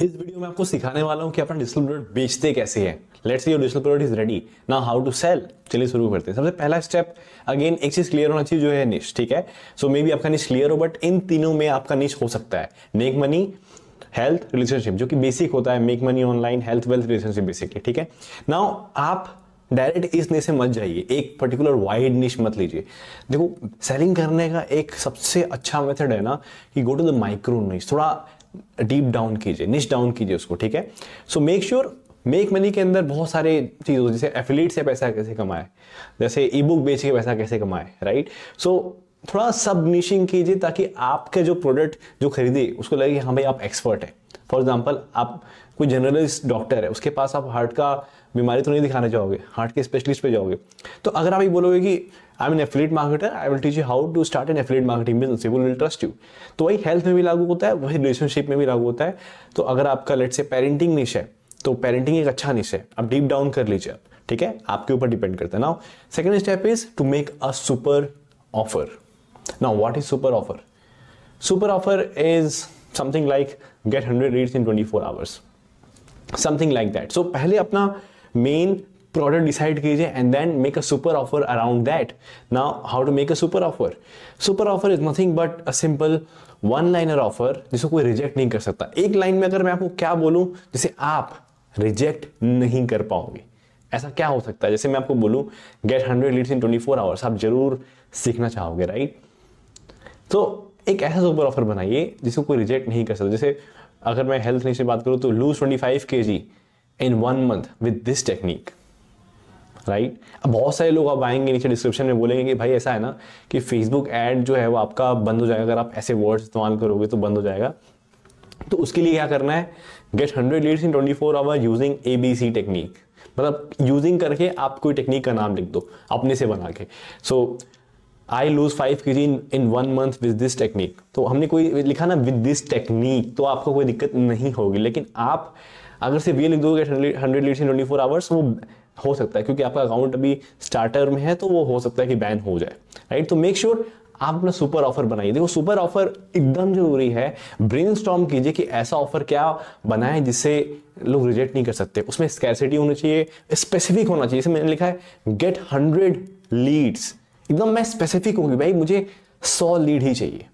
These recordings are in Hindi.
इस वीडियो में आपको सिखाने वाला हूं कि अपना डिजिटल प्रोडक्ट बेचते कैसे हैं let's see your digital product is ready now how to sell चलिए शुरू करते हैं सबसे पहला स्टेप अगेन एक चीज क्लियर होना चाहिए जो है निश ठीक है सो मे बी आपका निश क्लियर हो बट इन तीनों में आपका निश हो सकता है मेक मनी हेल्थ रिलेशनशिप जो कि बेसिक होता है make money online health wealth relationship basically ठीक है नाउ आप डायरेक्ट इस निश से मत जाइए एक पर्टिकुलर वाइड निश मत लीजिए देखो सेलिंग करने का एक सबसे अच्छा मेथड है ना कि गो टू द माइक्रो निश थोड़ा डीप डाउन कीजिए निश डाउन कीजिए उसको ठीक है so make sure make money के अंदर बहुत सारे चीज़ होती जैसे एफिलेट से पैसा कैसे कमाए जैसे ई बुक बेच के पैसा कैसे कमाए राइट सो थोड़ा सब निशिंग कीजिए ताकि आपके जो प्रोडक्ट जो खरीदे उसको लगे कि हाँ भाई आप एक्सपर्ट हैं फॉर एग्जाम्पल आप कोई जनरलिस्ट डॉक्टर है उसके पास आप हार्ट का बीमारी तो नहीं दिखाने जाओगे हार्ट के स्पेशलिस्ट पे जाओगे तो अगर आप ये बोलोगे कि I an affiliate marketer I will teach you how to start an affiliate marketing business you will trust you तो वही हेल्थ में भी लागू होता है वही रिलेशनशिप में भी लागू होता है तो अगर आपका लेट से पेरेंटिंग निश है तो पेरेंटिंग एक अच्छा निश है आप डीप डाउन कर लीजिए आप ठीक है आपके ऊपर डिपेंड करता है now second step is to make a super offer now what is super offer super offer is something like get hundred leads in twenty four hours something like that so पहले अपना मेन प्रोडक्ट डिसाइड कीजिए and then make a super offer around that now how to make a super offer super offer is nothing but a simple one liner offer जिसको कोई रिजेक्ट नहीं कर सकता एक लाइन में अगर मैं आपको क्या बोलूं जिसे आप रिजेक्ट नहीं कर पाओगे ऐसा क्या हो सकता है जैसे मैं आपको बोलूं get hundred leads in twenty four hours आप जरूर सीखना चाहोगे राइट तो एक ऐसा सुपर ऑफर बनाइए जिसको कोई रिजेक्ट नहीं कर सकता जैसे अगर मैं हेल्थ नहीं से बात करूँ तो loose twenty five K G in one month with this technique right अब बहुत सारे लोग आप आएंगे नीचे डिस्क्रिप्शन में बोलेंगे कि भाई ऐसा है ना कि फेसबुक ऐड जो है वो आपका बंद हो जाएगा अगर आप ऐसे वर्ड्स इस्तेमाल करोगे तो बंद हो जाएगा तो उसके लिए क्या करना है get hundred leads in twenty four hour using A B C technique मतलब यूजिंग करके आप कोई टेक्निक का नाम लिख दो अपने से बना के so so, I lose five K G in one month with this technique तो हमने कोई लिखा ना विद दिस टेक्निक तो आपको कोई दिक्कत नहीं होगी लेकिन आप अगर सिर्फ ये लिख दोगे hundred leads in twenty four hours वो हो सकता है क्योंकि आपका अकाउंट अभी स्टार्टर में है तो वो हो सकता है कि बैन हो जाए राइट तो मेक श्योर आप अपना सुपर ऑफर बनाइए देखो सुपर ऑफर एकदम जरूरी है ब्रेन कीजिए कि ऐसा ऑफर क्या बनाए जिससे लोग रिजेक्ट नहीं कर सकते उसमें स्कैरसिटी होनी चाहिए स्पेसिफिक होना चाहिए इसमें मैंने लिखा है गेट हंड्रेड लीड्स एकदम मैं स्पेसिफिक हूँ भाई मुझे सौ लीड ही चाहिए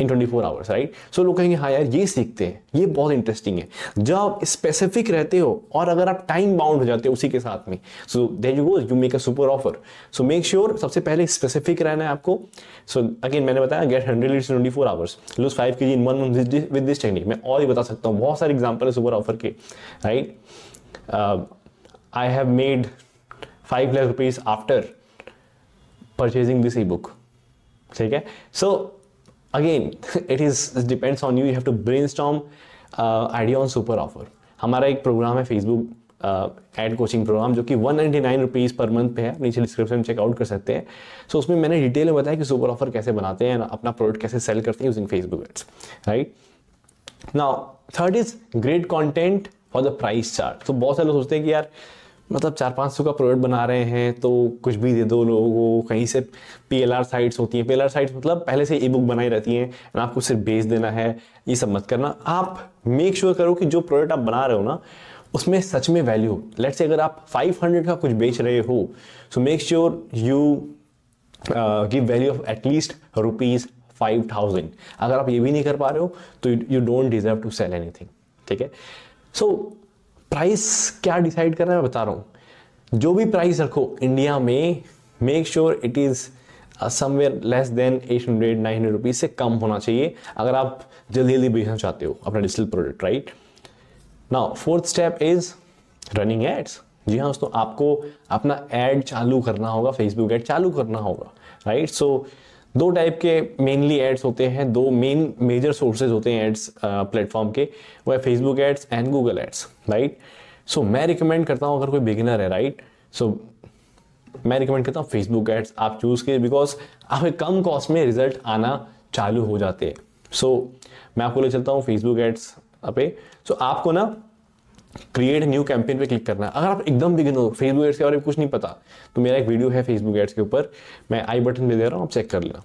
in twenty four hours right so लोग कहेंगे हाँ यार ये सीखते हैं ये बहुत इंटरेस्टिंग है जब आप स्पेसिफिक रहते हो और अगर आप टाइम बाउंड हो जाते हो उसी के साथ में so then you go you make a super offer so make sure सबसे पहले स्पेसिफिक रहना है आपको सो so, अगेन मैंने बताया get hundred leads twenty four hours lose five K G in one month with this technique मैं और ही बता सकता हूँ बहुत सारे एग्जाम्पल है सुपर ऑफर के right I have made five lakh rupees after purchasing this e book ठीक है so again it is depends on you you have to brainstorm idea on super offer हमारा एक प्रोग्राम है फेसबुक एड कोचिंग प्रोग्राम जो कि one ninety nine rupees per month पे है नीचे डिस्क्रिप्शन में चेकआउट कर सकते हैं सो so, उसमें मैंने डिटेल में बताया कि सुपर ऑफर कैसे बनाते हैं अपना प्रोडक्ट कैसे सेल करते हैं using Facebook ads right now third is great content for the price chart तो बहुत सारे लोग सोचते हैं कि यार मतलब चार पाँच सौ का प्रोडक्ट बना रहे हैं तो कुछ भी दे दो लोगों को कहीं से पी एल आर साइट्स होती हैं पी एल आर साइट्स मतलब पहले से ई बुक बनाई रहती हैं एंड आपको सिर्फ बेच देना है ये सब मत करना आप मेक श्योर sure करो कि जो प्रोडक्ट आप बना रहे हो ना उसमें सच में वैल्यू लेट लेट्स से अगर आप 500 का कुछ बेच रहे हो so make sure you give value of at least rupees five thousand अगर आप ये भी नहीं कर पा रहे हो तो you don't deserve to sell anything ठीक है सो प्राइस क्या डिसाइड करना है मैं बता रहा हूँ जो भी प्राइस रखो इंडिया में make sure it is somewhere less than eight hundred nine hundred rupees से कम होना चाहिए अगर आप जल्दी जल्दी बेचना चाहते हो अपना digital product right now fourth step is running ads जी हाँ दोस्तों आपको अपना एड चालू करना होगा फेसबुक एड चालू करना होगा राइट सो so, दो टाइप के मेनली एड्स होते हैं दो मेन मेजर सोर्सेज होते हैं एड्स प्लेटफॉर्म के वो है Facebook ads and Google ads right so मैं रिकमेंड करता हूँ अगर कोई बिगिनर है राइट सो so, मैं रिकमेंड करता हूँ फेसबुक एड्स आप चूज़ कीजिए बिकॉज आपके कम कॉस्ट में रिजल्ट आना चालू हो जाते हैं सो so, मैं आपको ले चलता हूँ फेसबुक एड्स पे सो so, आपको ना क्रिएट न्यू कैंपेन पे क्लिक करना अगर आप एकदम बिगिन हो फेसबुक एड्स के बारे में कुछ नहीं पता तो मेरा एक वीडियो है फेसबुक एड्स के ऊपर मैं आई बटन दे दे रहा हूँ आप चेक कर लेना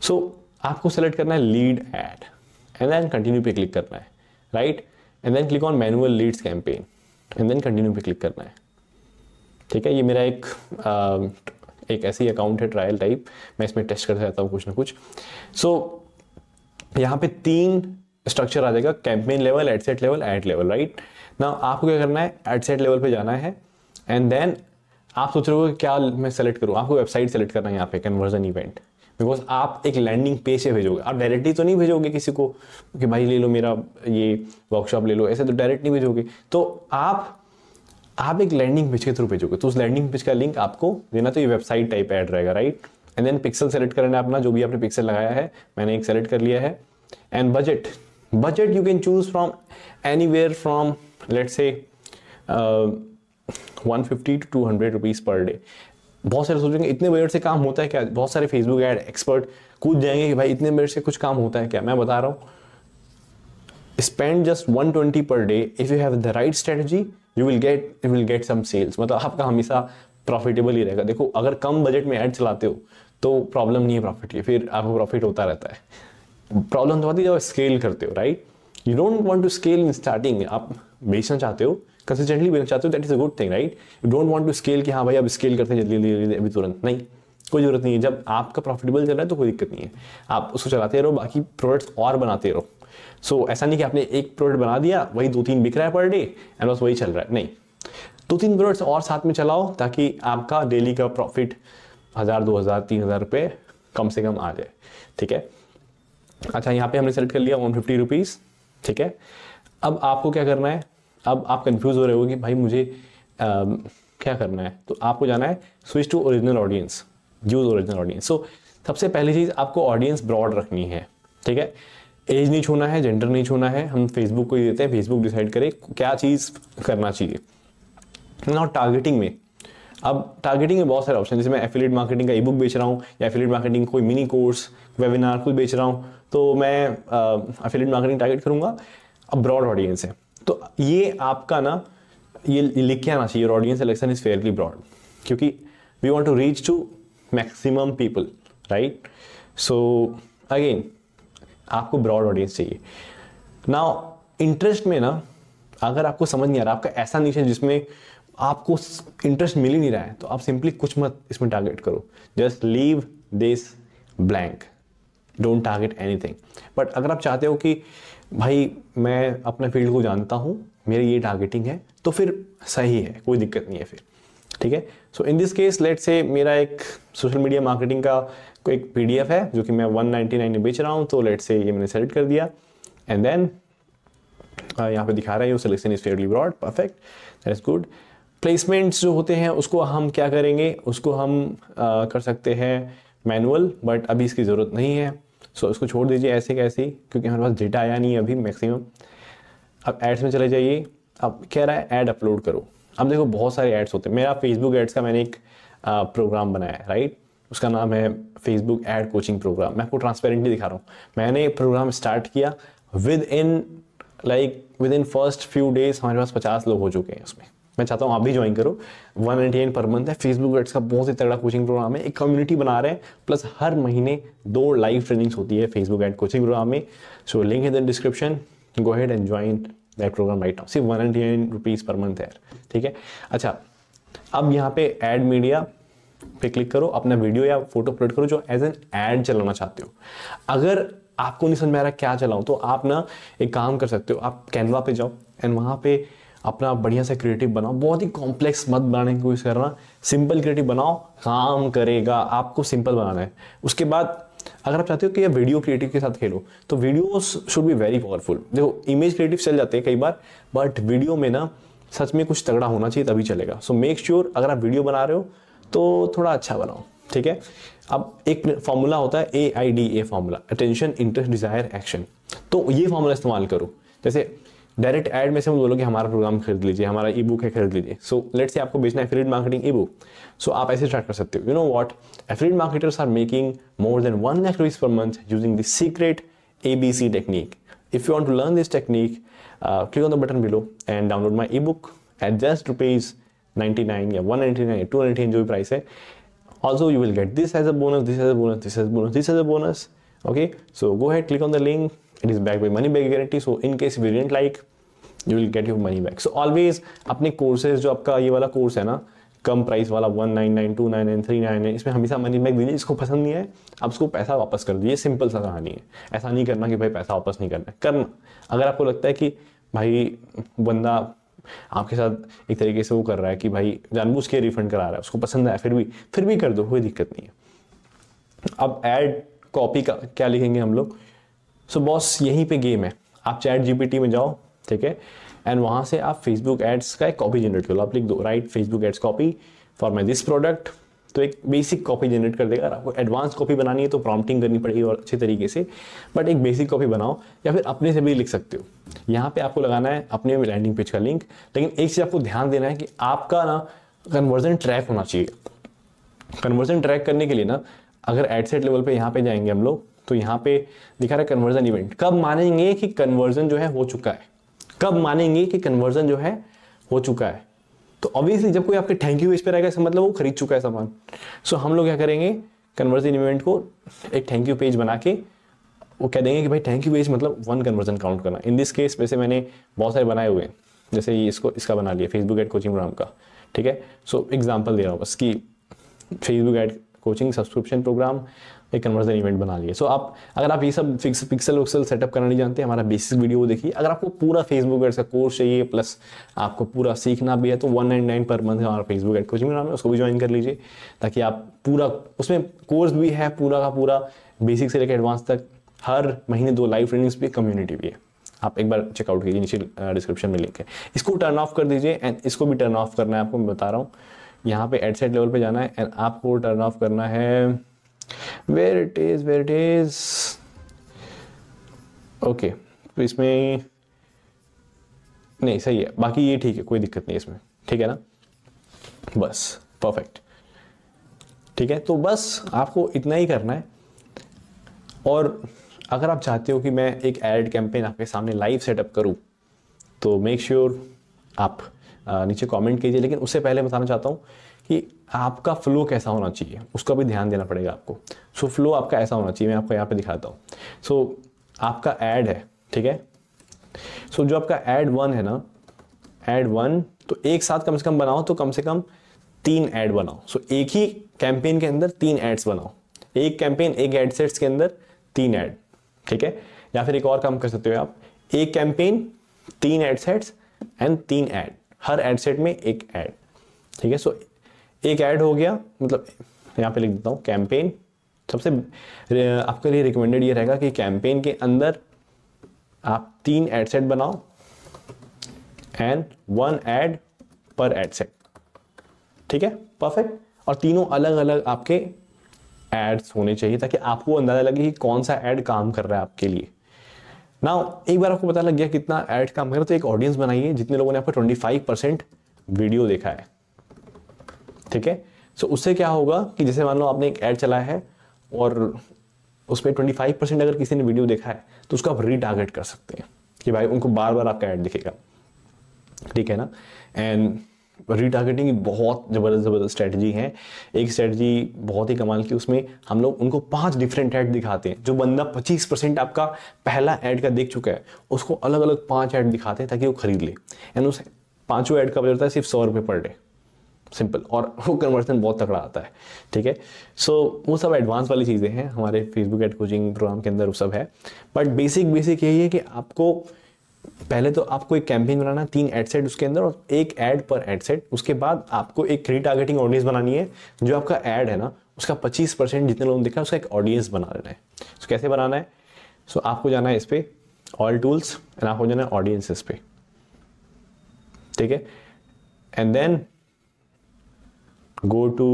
सो so, आपको सेलेक्ट करना है lead ad and then continue पे क्लिक करना है right and then click on manual leads campaign and then continue पे क्लिक करना है ठीक है ये मेरा एक आ, एक ऐसी अकाउंट है ट्रायल टाइप मैं इसमें टेस्ट करता रहता हूँ कुछ ना कुछ सो so, यहाँ पे तीन स्ट्रक्चर आ जाएगा campaign level ad set level ad level right right? ना आपको क्या करना है एडसेट लेवल पे जाना है एंड देन आप सोच रहे हो क्या मैं सेलेक्ट करूँ आपको वेबसाइट सेलेक्ट करना है यहाँ पे कन्वर्जन इवेंट बिकॉज आप एक लैंडिंग पेज से भेजोगे आप डायरेक्टली तो नहीं भेजोगे किसी को कि भाई ले लो मेरा ये वर्कशॉप ले लो ऐसे तो डायरेक्ट नहीं भेजोगे तो आप आप एक लैंडिंग पेज के थ्रू भेजोगे तो उस लैंडिंग पेज का लिंक आपको देना तो ये वेबसाइट टाइप ऐड रहेगा right and then pixel select करना है अपना जो भी आपने पिक्सल लगाया है मैंने एक सेलेक्ट कर लिया है and budget budget you can choose from anywhere from let say one fifty to two hundred rupees per day बहुत सारे सोचेंगे इतने बजट से काम होता है क्या बहुत सारे फेसबुक एड एक्सपर्ट कूद जाएंगे कि भाई इतने बजट से कुछ काम होता है क्या मैं बता रहा हूँ spend just one twenty per day if you have the right strategy you will get you will get some sales मतलब आपका हमेशा प्रॉफिटेबल ही रहेगा देखो अगर कम बजट में ऐड चलाते हो तो प्रॉब्लम नहीं है प्रॉफिट की फिर आपको प्रॉफिट होता रहता है प्रॉब्लम तो आती है जब स्केल करते हो right you don't want to scale in starting आप बेचना चाहते हो कंसिस्टेंटली बेचना चाहते हो that is a good thing right you don't want to scale कि हाँ भाई अब स्केल करते हैं जल्दी जल्दी जल्दी अभी तुरंत नहीं कोई जरूरत नहीं है जब आपका प्रॉफिटेबल चल रहा है तो कोई दिक्कत नहीं है आप उसको चलाते रहो बाकी प्रोडक्ट्स और बनाते रहो सो so, ऐसा नहीं कि आपने एक प्रोडक्ट बना दिया वही दो तीन बिक रहा है पर डे एंड बस वही चल रहा है नहीं दो तीन प्रोडक्ट्स और साथ में चलाओ ताकि आपका डेली का प्रॉफिट हज़ार दो हज़ार तीन हज़ार रुपये कम से कम आ जाए ठीक है अच्छा यहाँ पे हमने सेलेक्ट कर लिया वन फिफ्टी रुपीज़ ठीक है अब आपको क्या करना है अब आप कंफ्यूज हो रहे हो कि भाई मुझे आ, क्या करना है तो आपको जाना है switch to original audience use original audience so सबसे पहली चीज़ आपको ऑडियंस ब्रॉड रखनी है ठीक है एज नहीं छूना है जेंडर नहीं छूना है हम फेसबुक को ही देते हैं फेसबुक डिसाइड करे क्या चीज़ करना चाहिए नाउ टारगेटिंग में अब टारगेटिंग में बहुत सारे ऑप्शन जैसे मैं एफिलेट मार्केटिंग का ई बुक बेच रहा हूँ या एफिलेट मार्केटिंग कोई मिनी कोर्स वेबिनार कुछ बेच रहा हूँ तो मैं अफिलेट मार्केटिंग टारगेट अब ब्रॉड ऑडियंस है तो ये आपका ना ये लिख के आना चाहिए your audience selection is fairly broad क्योंकि we want to reach to maximum people right so again आपको ब्रॉड ऑडियंस चाहिए ना इंटरेस्ट में ना अगर आपको समझ नहीं आ रहा आपका ऐसा निश है जिसमें आपको इंटरेस्ट मिल ही नहीं रहा है तो आप सिंपली कुछ मत इसमें टारगेट करो just leave this blank don't target any but अगर आप चाहते हो कि भाई मैं अपने फील्ड को जानता हूँ मेरी ये टारगेटिंग है तो फिर सही है कोई दिक्कत नहीं है फिर ठीक है so in this case let say मेरा एक सोशल मीडिया मार्केटिंग का एक पी है जो कि मैं 199 में बेच रहा हूँ तो लेट से ये मैंने सेलेक्ट कर दिया एंड देन यहाँ पे दिखा रहा है you selection is fairly broad perfect that is good placements जो होते हैं उसको हम क्या करेंगे उसको हम uh, कर सकते हैं मैनुअल बट अभी इसकी ज़रूरत नहीं है सो so, इसको छोड़ दीजिए ऐसे कैसे क्योंकि हमारे पास डेटा आया नहीं है अभी मैक्सिमम अब एड्स में चले जाइए अब कह रहा है ऐड अपलोड करो अब देखो बहुत सारे एड्स होते हैं मेरा फेसबुक एड्स का मैंने एक प्रोग्राम बनाया है राइट उसका नाम है फेसबुक एड कोचिंग प्रोग्राम मैं आपको ट्रांसपेरेंटली दिखा रहा हूँ मैंने प्रोग्राम स्टार्ट किया within like within first few days हमारे पास पचास लोग हो चुके हैं उसमें मैं चाहता हूँ आप भी ज्वाइन करो one ninety nine per month है फेसबुक एड्स का बहुत ही तगड़ा कोचिंग प्रोग्राम है एक कम्युनिटी बना रहे हैं प्लस हर महीने दो लाइव ट्रेनिंग्स होती है फेसबुक एड कोचिंग प्रोग्राम में so link in the description go ahead and join that programme right now सिर्फ one ninety nine rupees per month है ठीक है अच्छा अब यहाँ पे एड मीडिया पे क्लिक करो अपना वीडियो या फोटो अपलोड करो जो एज एन एड चलाना चाहते हो अगर आपको नहीं समझ में आ रहा क्या चलाऊं तो आप ना एक काम कर सकते हो आप कैनवा पे जाओ एंड वहां पे अपना बढ़िया सा क्रिएटिव बनाओ बहुत ही कॉम्प्लेक्स मत बनाने की कोशिश करना सिंपल क्रिएटिव बनाओ काम करेगा आपको सिंपल बनाना है उसके बाद अगर आप चाहते हो कि यह वीडियो क्रिएटिव के साथ खेलो तो videos should be very powerful देखो इमेज क्रिएटिव चल जाते हैं कई बार बट वीडियो में ना सच में कुछ तगड़ा होना चाहिए तभी चलेगा सो मेक श्योर अगर आप वीडियो बना रहे हो तो थोड़ा अच्छा बनाओ ठीक है अब एक फॉर्मूला होता है A I D A formula attention interest desire action तो ये फॉर्मूला इस्तेमाल करो जैसे डायरेक्ट एड में से हम बोलोगे हमारा प्रोग्राम खरीद लीजिए हमारा ई बुक है खरीद लीजिए सो लेट से आपको बेचना है freed marketing e book so आप ऐसे स्टार्ट कर सकते हो you know what afraid marketers are making more than one lakh rupees per month using the secret A B C technique if you want to learn this technique click on the button below and download my e book at just rupees ninety nine या वन नाइन्टी नाइन या टू नाइन्टी नाइन जो भी प्राइस है also you will get this as a bonus this as a bonus this as bonus this as it is back by money back guarantee so in case we didn't you will get your money back so always अपने कोर्सेज जो आपका ये वाला कोर्स है ना कम प्राइस वाला one nine nine two nine nine three nine nine इसमें हमेशा मनी बैक दीजिए जिसको पसंद नहीं है आप उसको पैसा वापस कर दीजिए सिंपल सा कहानी है ऐसा नहीं करना कि भाई पैसा वापस नहीं करना है करना अगर आपको लगता है कि भाई बंदा आपके साथ एक तरीके से वो कर रहा है कि भाई जानबूझ के रिफंड करा रहा है उसको पसंद आया फिर भी फिर भी कर दो कोई दिक्कत नहीं है अब एड कॉपी का क्या लिखेंगे हम लोग सो so, बॉस यहीं पे गेम है आप चैट जीपीटी में जाओ ठीक है एंड वहां से आप फेसबुक एड्स का एक कॉपी जनरेट कर लो आप लिख दो right Facebook ads copy for my this product तो एक बेसिक कॉपी जनरेट कर देगा अगर आपको एडवांस कॉपी बनानी है तो प्रॉम्प्टिंग करनी पड़ेगी और अच्छे तरीके से बट एक बेसिक कॉपी बनाओ या फिर अपने से भी लिख सकते हो यहाँ पे आपको लगाना है अपने लैंडिंग पेज का लिंक लेकिन एक चीज़ आपको ध्यान देना है कि आपका ना कन्वर्जन ट्रैक होना चाहिए कन्वर्जन ट्रैक करने के लिए ना अगर एडसेट लेवल पे यहाँ पे जाएंगे हम लोग तो यहाँ पे दिखा रहा है कन्वर्जन इवेंट कब मानेंगे कि कन्वर्जन जो है हो चुका है कब मानेंगे कि कन्वर्जन जो है हो चुका है तो ऑब्वियसली जब कोई आपके थैंक यू पेज पर रहेगा मतलब वो खरीद चुका है सामान सो हम लोग क्या करेंगे कन्वर्जन इवेंट को एक थैंक यू पेज बना के वो कह देंगे कि भाई थैंक यू पेज मतलब वन कन्वर्जन काउंट करना इन दिस केस वैसे मैंने बहुत सारे बनाए हुए हैं जैसे ये इसको इसका बना लिया फेसबुक एड कोचिंग प्रोग्राम का ठीक है सो एग्जाम्पल दे रहा हूँ बस कि Facebook ad coaching subscription programme एक कन्वर्जन इवेंट बना लिए सो आप अगर आप ये सब फिक्स पिक्सल वक्सल सेटअप करना नहीं जानते हमारा बेसिक वीडियो देखिए अगर आपको पूरा फेसबुक एड्स का कोर्स चाहिए प्लस आपको पूरा सीखना भी है तो one nine nine per month हमारा फेसबुक एड कोचिंग नाम है उसको भी ज्वाइन कर लीजिए ताकि आप पूरा उसमें कोर्स भी है पूरा का पूरा बेसिक से लेकर एडवांस तक हर महीने दो लाइव ट्रेनिंग्स भी कम्युनिटी भी है आप एक बार चेकआउट कीजिए नीचे डिस्क्रिप्शन में लिंक है इसको टर्न ऑफ कर दीजिए एंड इसको भी टर्न ऑफ करना है आपको मैं बता रहा हूँ यहाँ पे एडसेट लेवल पे जाना है एंड आपको टर्न ऑफ करना है where it is where it is okay तो इसमें नहीं सही है बाकी ये ठीक है कोई दिक्कत नहीं इसमें ठीक है ना बस परफेक्ट ठीक है तो बस आपको इतना ही करना है और अगर आप चाहते हो कि मैं एक एड कैंपेन आपके सामने लाइव सेटअप करूं तो मेक श्योर sure आप नीचे कमेंट कीजिए लेकिन उससे पहले बताना चाहता हूँ कि आपका फ्लो कैसा होना चाहिए उसका भी ध्यान देना पड़ेगा आपको सो so, फ्लो आपका ऐसा होना चाहिए मैं आपको यहाँ पे दिखाता हूँ सो so, आपका एड है ठीक है सो so, जो आपका एड वन है ना एड वन तो एक साथ कम से कम बनाओ तो कम से कम तीन एड बनाओ सो so, एक ही कैंपेन के अंदर तीन एड्स बनाओ एक कैंपेन एक एड सेट्स के अंदर तीन एड ठीक है या फिर एक और काम कर सकते हो आप एक कैंपेन तीन एड सेट्स एंड तीन एड हर एड सेट में एक एड ठीक है सो एक एड हो गया मतलब यहाँ पे लिख देता हूँ कैंपेन सबसे आपके लिए रिकमेंडेड ये रहेगा कि कैंपेन के अंदर आप तीन एड सेट बनाओ and one ad per ad set ठीक है परफेक्ट और तीनों अलग अलग आपके एड्स होने चाहिए ताकि आपको अंदाजा लगे कि कौन सा एड काम कर रहा है आपके लिए ना एक बार आपको पता लग गया कितना एड काम करें तो एक ऑडियंस बनाइए जितने लोगों ने आपका ट्वेंटी फाइव परसेंट वीडियो देखा है ठीक है सो उससे क्या होगा कि जैसे मान लो आपने एक ऐड चलाया है और उसमें ट्वेंटी फाइव परसेंट अगर किसी ने वीडियो देखा है तो उसको आप रीटारगेट कर सकते हैं कि भाई उनको बार बार आपका ऐड दिखेगा ठीक है ना एंड रीटारगेटिंग बहुत ज़बरदस्त ज़बरदस्त स्ट्रैटेजी है एक स्ट्रैटेजी बहुत ही कमाल की उसमें हम लोग उनको पांच डिफरेंट ऐड दिखाते हैं जो बंदा 25 परसेंट आपका पहला ऐड का देख चुका है उसको अलग अलग पांच ऐड दिखाते हैं ताकि वो खरीद ले एंड उस पांचों ऐड का बजट है सिर्फ सौ रुपये पर डे सिंपल और वो कन्वर्सन बहुत तकड़ा आता है ठीक है सो वो सब एडवांस वाली चीज़ें हैं हमारे फेसबुक एड कोचिंग प्रोग्राम के अंदर वो सब है बट बेसिक बेसिक यही है कि आपको पहले तो आपको एक कैंपेन बनाना तीन एड सेट उसके अंदर और एक एड पर एड सेट उसके बाद आपको एक रीटारगेटिंग ऑडियंस बनानी है जो आपका एड है ना उसका 25 परसेंट जितने लोगों ने देखा उसका एक ऑडियंस बना लेना है तो कैसे बनाना है सो आपको जाना है इस पर ऑल टूल्स एंड आपको जाना है ऑडियंस इस पे ठीक है and then go to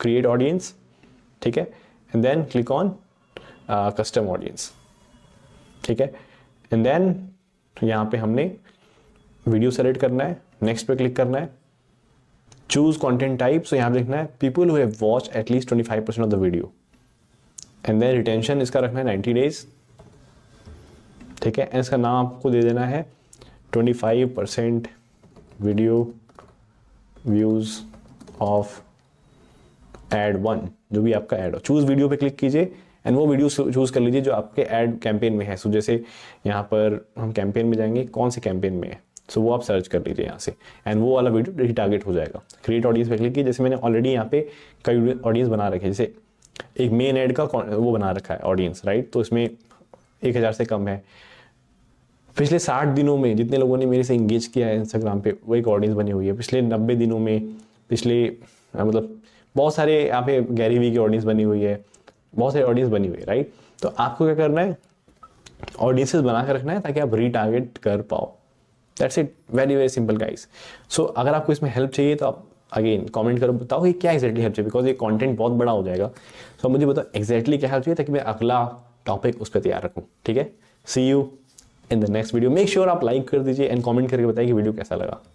create audience ठीक है and then click on custom audience ठीक है एंड देन यहां पे हमने वीडियो सेलेक्ट करना है नेक्स्ट पे क्लिक करना है चूज कंटेंट टाइप सो यहां पे लिखना है people who have watch at least twenty five percent of the video and then retention इसका रखना है नाइन्टी डेज ठीक है एंड इसका नाम आपको दे देना है twenty five percent video views of ad one जो भी आपका एड हो चूज़ वीडियो पे क्लिक कीजिए एंड वो वीडियो चूज़ कर लीजिए जो आपके एड कैंपेन में है सो so, जैसे यहाँ पर हम कैंपेन में जाएंगे कौन से कैंपेन में है सो so, वो आप सर्च कर लीजिए यहाँ से एंड वो वाला वीडियो रिटारगेट हो जाएगा क्रिएट ऑडियंस पे क्लिक जैसे मैंने ऑलरेडी यहाँ पे कई ऑडियंस बना रखे जैसे एक मेन एड का वो बना रखा है ऑडियंस राइट तो इसमें एक हज़ार से कम है पिछले साठ दिनों में जितने लोगों ने मेरे से इंगेज किया है इंस्टाग्राम पे वो एक ऑडियंस बनी हुई है पिछले नब्बे दिनों में पिछले मतलब बहुत सारे यहाँ पे गैरीवी की ऑडियंस बनी हुई है बहुत सारी ऑडियंस बनी हुई है राइट तो आपको क्या करना है ऑडियंसेस बना रखना है ताकि आप रीटारगेट कर पाओ that's it very very simple guys so अगर आपको इसमें हेल्प चाहिए तो आप अगेन कमेंट करो बताओ कि क्या एक्जैक्टली हेल्प चाहिए बिकॉज ये कंटेंट बहुत बड़ा हो जाएगा सो so, मुझे बताओ एक्जैक्टली क्या हेल्प चाहिए ताकि मैं अगला टॉपिक उस पर तैयार रखूँ ठीक है see you in the next video make sure आप लाइक कर दीजिए एंड कमेंट करके बताइए कि वीडियो कैसा लगा